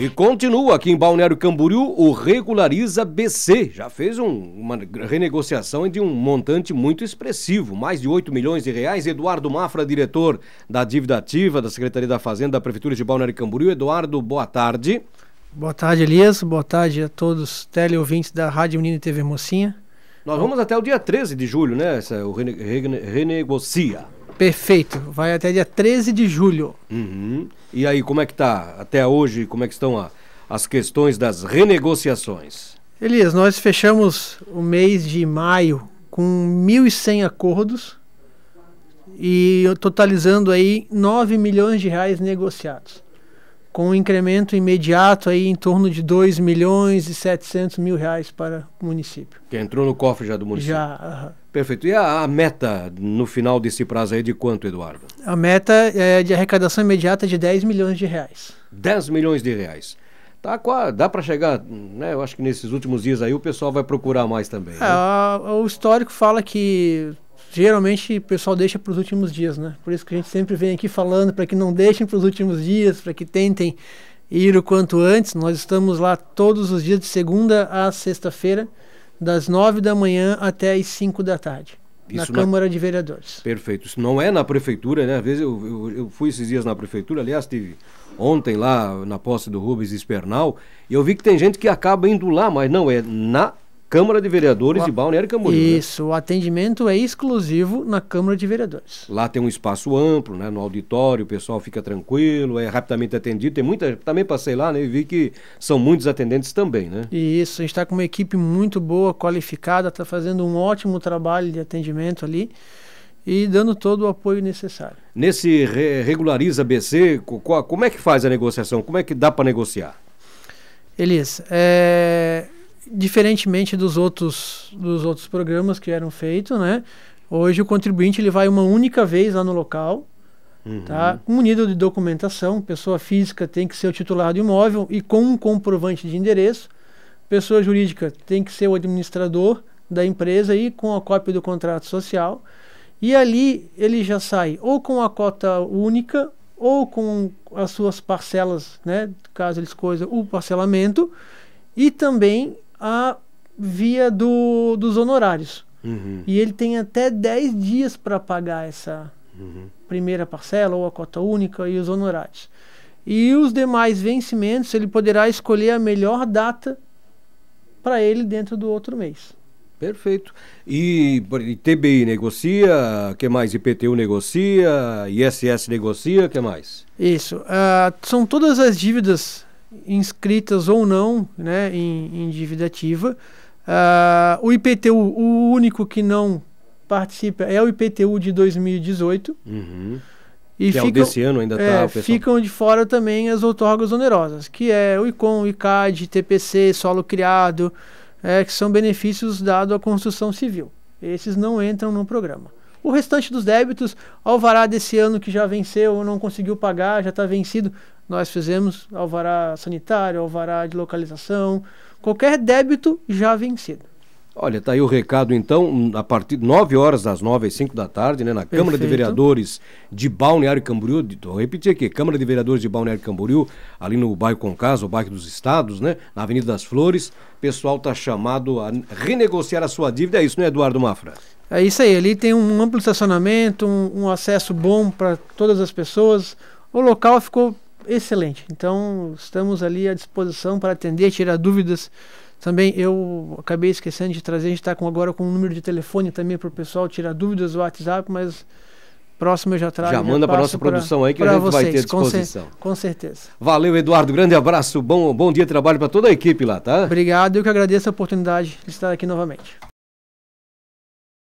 E continua aqui em Balneário Camboriú, o Regulariza BC. Já fez um, uma renegociação de um montante muito expressivo, mais de 8 milhões de reais. Eduardo Mafra, diretor da dívida ativa da Secretaria da Fazenda da Prefeitura de Balneário Camboriú. Eduardo, boa tarde. Boa tarde, Elias. Boa tarde a todos os teleouvintes da Rádio Menino e TV Mocinha. Nós vamos até o dia 13 de julho, né? Essa, o rene, rene, renegocia. Perfeito. Vai até dia 13 de julho. Uhum. E aí, como é que tá até hoje? Como é que estão a, as questões das renegociações? Elias, nós fechamos o mês de maio com 1.100 acordos e totalizando aí 9 milhões de reais negociados, com um incremento imediato aí em torno de 2 milhões e 700 mil reais para o município. Que entrou no cofre já do município. Já, Perfeito. E a, a, meta no final desse prazo aí de quanto, Eduardo? A meta é de arrecadação imediata de 10 milhões de reais. 10 milhões de reais. Tá, dá para chegar, né? Eu acho que nesses últimos dias aí o pessoal vai procurar mais também. É, né? É, o histórico fala que geralmente o pessoal deixa para os últimos dias, né? Por isso que a gente sempre vem aqui falando para que não deixem para os últimos dias, para que tentem ir o quanto antes. Nós estamos lá todos os dias de segunda a sexta-feira das nove da manhã até as cinco da tarde. Isso na Câmara na... de Vereadores. Perfeito. Isso não é na prefeitura, né? Às vezes eu, eu, eu fui esses dias na prefeitura, aliás, tive ontem lá na posse do Rubens Espernal, e eu vi que tem gente que acaba indo lá, mas não, é na Câmara de Vereadores e de Balneário Camboriú. Né? Isso, né? o atendimento é exclusivo na Câmara de Vereadores. Lá tem um espaço amplo, né? No auditório, o pessoal fica tranquilo, é rapidamente atendido. Tem muita. Também passei lá, né? E vi que são muitos atendentes também, né? Isso, a gente está com uma equipe muito boa, qualificada, está fazendo um ótimo trabalho de atendimento ali e dando todo o apoio necessário. Nesse re regulariza BC, como é que faz a negociação? Como é que dá para negociar? Elias, é, diferentemente dos outros, dos outros programas que eram feitos, né? Hoje o contribuinte ele vai uma única vez lá no local, uhum. tá? Munido de documentação, pessoa física tem que ser o titular do imóvel e com um comprovante de endereço. Pessoa jurídica tem que ser o administrador da empresa e com a cópia do contrato social. E ali ele já sai ou com a cota única ou com as suas parcelas, né? Caso eles coisa o parcelamento e também a via do, dos honorários. Uhum. E ele tem até 10 dias para pagar essa uhum. primeira parcela ou a cota única e os honorários. E os demais vencimentos, ele poderá escolher a melhor data para ele dentro do outro mês. Perfeito. E, e TBI negocia, que mais? IPTU negocia, ISS negocia, que mais? Isso. Uh, são todas as dívidas inscritas ou não né, em, em dívida ativa. Uh, o IPTU, o único que não participa é o IPTU de 2018. Uhum. E que ficam, é o desse ano ainda tá, é, tá, Ficam de fora também as outorgas onerosas, que é o ICOM, ICAD, TPC, solo criado, é, que são benefícios dados à construção civil. Esses não entram no programa. O restante dos débitos, alvará desse ano que já venceu ou não conseguiu pagar, já está vencido, nós fizemos alvará sanitário, alvará de localização, qualquer débito já vencido. Olha, tá aí o recado então, a partir de 9 horas das 9 às 5 da tarde, né, na Perfeito. Câmara de Vereadores de Balneário Camboriú, vou repetir aqui, Câmara de Vereadores de Balneário Camboriú, ali no bairro Concasa, o bairro dos estados, né, na Avenida das Flores, o pessoal tá chamado a renegociar a sua dívida, é isso, né, Eduardo Mafra? É isso aí, ali tem um amplo estacionamento, um, um acesso bom para todas as pessoas, o local ficou excelente. Então, estamos ali à disposição para atender, tirar dúvidas. Também eu acabei esquecendo de trazer, a gente está com, agora com um número de telefone também para o pessoal tirar dúvidas do WhatsApp, mas próximo eu já trago. Já, manda para nossa pra, produção aí que a gente vocês, vai ter disposição. Com, certeza. Valeu, Eduardo. Grande abraço, bom, bom dia de trabalho para toda a equipe lá, tá? Obrigado, eu que agradeço a oportunidade de estar aqui novamente.